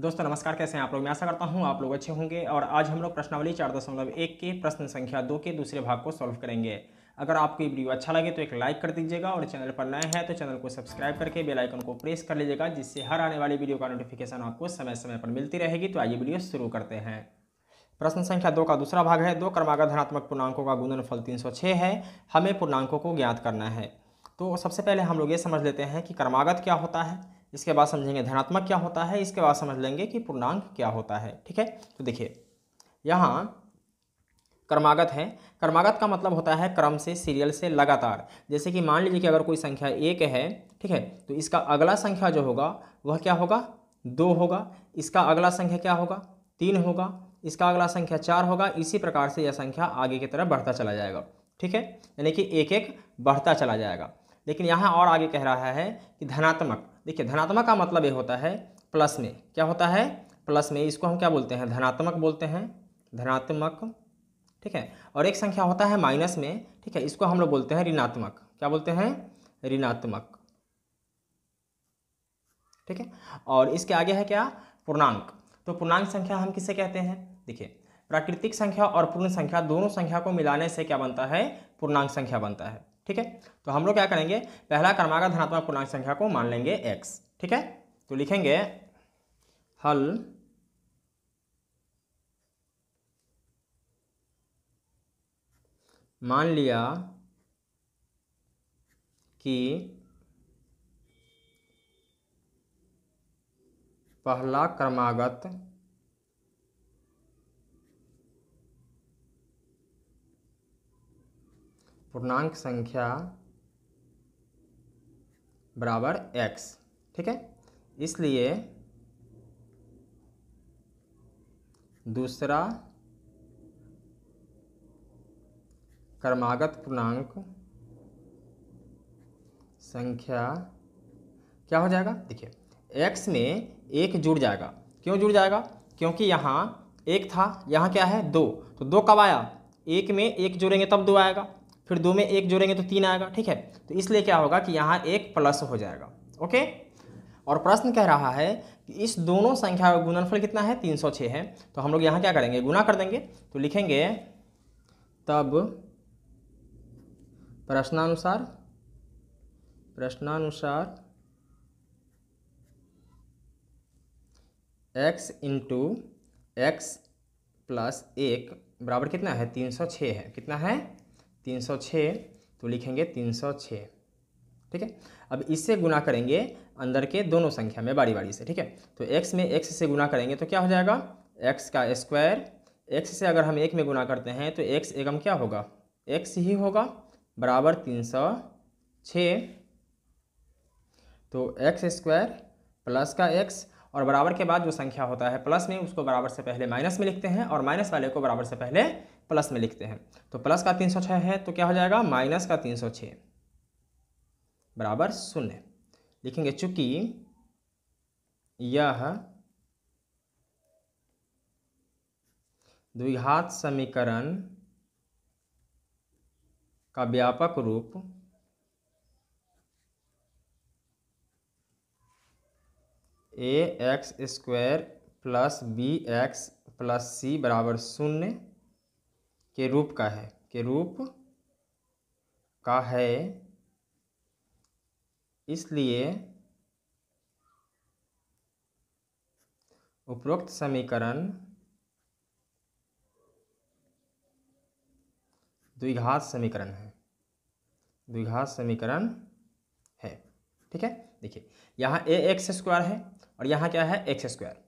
दोस्तों नमस्कार कैसे हैं आप लोग मैं आशा करता हूं आप लोग अच्छे होंगे और आज हम लोग प्रश्नावली चार दशमलव एक के प्रश्न संख्या दो के दूसरे भाग को सॉल्व करेंगे अगर आपको ये वीडियो अच्छा लगे तो एक लाइक कर दीजिएगा और चैनल पर नए हैं तो चैनल को सब्सक्राइब करके बेल आइकन को प्रेस कर लीजिएगा जिससे हर आने वाली वीडियो का नोटिफिकेशन आपको समय समय पर मिलती रहेगी तो आइए वीडियो शुरू करते हैं प्रश्न संख्या दो का दूसरा भाग है दो क्रमागत धनात्मक पूर्णांकों का गुणनफल 306 है हमें पूर्णांकों को ज्ञात करना है तो सबसे पहले हम लोग ये समझ लेते हैं कि क्रमागत क्या होता है इसके बाद समझेंगे धनात्मक क्या होता है इसके बाद समझ लेंगे कि पूर्णांक क्या होता है ठीक है तो देखिए यहाँ कर्मागत है कर्मागत का मतलब होता है क्रम से सीरियल से लगातार जैसे कि मान लीजिए कि अगर कोई संख्या एक है ठीक है तो इसका अगला संख्या जो होगा वह क्या होगा दो होगा इसका अगला संख्या क्या होगा तीन होगा इसका अगला संख्या चार होगा इसी प्रकार से यह संख्या आगे की तरफ बढ़ता चला जाएगा ठीक है यानी कि एक एक बढ़ता चला जाएगा लेकिन यहाँ और आगे कह रहा है कि धनात्मक देखिए धनात्मक का मतलब ये होता है प्लस में क्या होता है प्लस में इसको हम क्या बोलते हैं धनात्मक बोलते हैं धनात्मक ठीक है और एक संख्या होता है माइनस में ठीक है इसको हम लोग बोलते हैं ऋणात्मक क्या बोलते हैं ऋणात्मक ठीक है और इसके आगे है क्या पूर्णांक तो पूर्णांक संख्या हम किसे कहते हैं देखिए प्राकृतिक संख्या और पूर्ण संख्या दोनों संख्या को मिलाने से क्या बनता है पूर्णांक संख्या बनता है ठीक है तो हम लोग क्या करेंगे पहला क्रमागत धनात्मक पूर्णांक संख्या को मान लेंगे एक्स ठीक है तो लिखेंगे हल मान लिया कि पहला क्रमागत पूर्णांक संख्या बराबर x ठीक है इसलिए दूसरा क्रमागत पूर्णांक संख्या क्या हो जाएगा देखिए x में एक जुड़ जाएगा क्यों जुड़ जाएगा क्योंकि यहाँ एक था यहाँ क्या है दो तो दो कब आया एक में एक जुड़ेंगे तब दो आएगा फिर दो में एक जोड़ेंगे तो तीन आएगा ठीक है तो इसलिए क्या होगा कि यहाँ एक प्लस हो जाएगा ओके और प्रश्न कह रहा है कि इस दोनों संख्या का गुणनफल कितना है 306 है तो हम लोग यहाँ क्या करेंगे गुना कर देंगे तो लिखेंगे तब प्रश्नानुसार प्रश्नानुसार एक्स इंटू एक्स प्लस एक बराबर कितना है 306 है कितना है तीन सौ छः तो लिखेंगे तीन सौ छः ठीक है अब इससे गुना करेंगे अंदर के दोनों संख्या में बारी बारी से ठीक है तो x में x से गुना करेंगे तो क्या हो जाएगा x का स्क्वायर x से अगर हम एक में गुना करते हैं तो x एगम क्या होगा x ही होगा बराबर तीन सौ छः तो एक्स स्क्वायर प्लस का एक्स और बराबर के बाद जो संख्या होता है प्लस में उसको बराबर से पहले माइनस में लिखते हैं और माइनस वाले को बराबर से पहले प्लस में लिखते हैं तो प्लस का तीन सौ छः है तो क्या हो जाएगा माइनस का तीन सौ छः बराबर शून्य लिखेंगे चूंकि यह द्विघात समीकरण का व्यापक रूप a x square plus b x plus c बराबर शून्य के रूप का है के रूप का है इसलिए उपरोक्त समीकरण द्विघात समीकरण है द्विघात समीकरण है ठीक है देखिए यहाँ ए एक्स स्क्वायर है और यहाँ क्या है एक्स स्क्वायर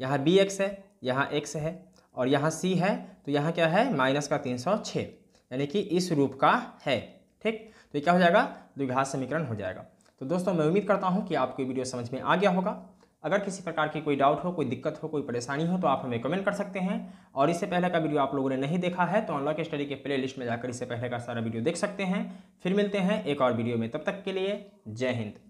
यहाँ बी एक्स है यहाँ एक्स है और यहाँ सी है तो यहाँ क्या है माइनस का तीन सौ छः यानी कि इस रूप का है ठीक तो ये क्या हो जाएगा द्विघात समीकरण हो जाएगा तो दोस्तों मैं उम्मीद करता हूँ कि आपको वीडियो समझ में आ गया होगा अगर किसी प्रकार की कोई डाउट हो कोई दिक्कत हो कोई परेशानी हो तो आप हमें कमेंट कर सकते हैं और इससे पहले का वीडियो आप लोगों ने नहीं देखा है तो अनलॉक स्टडी के प्ले लिस्ट में जाकर इससे पहले का सारा वीडियो देख सकते हैं फिर मिलते हैं एक और वीडियो में तब तक के लिए जय हिंद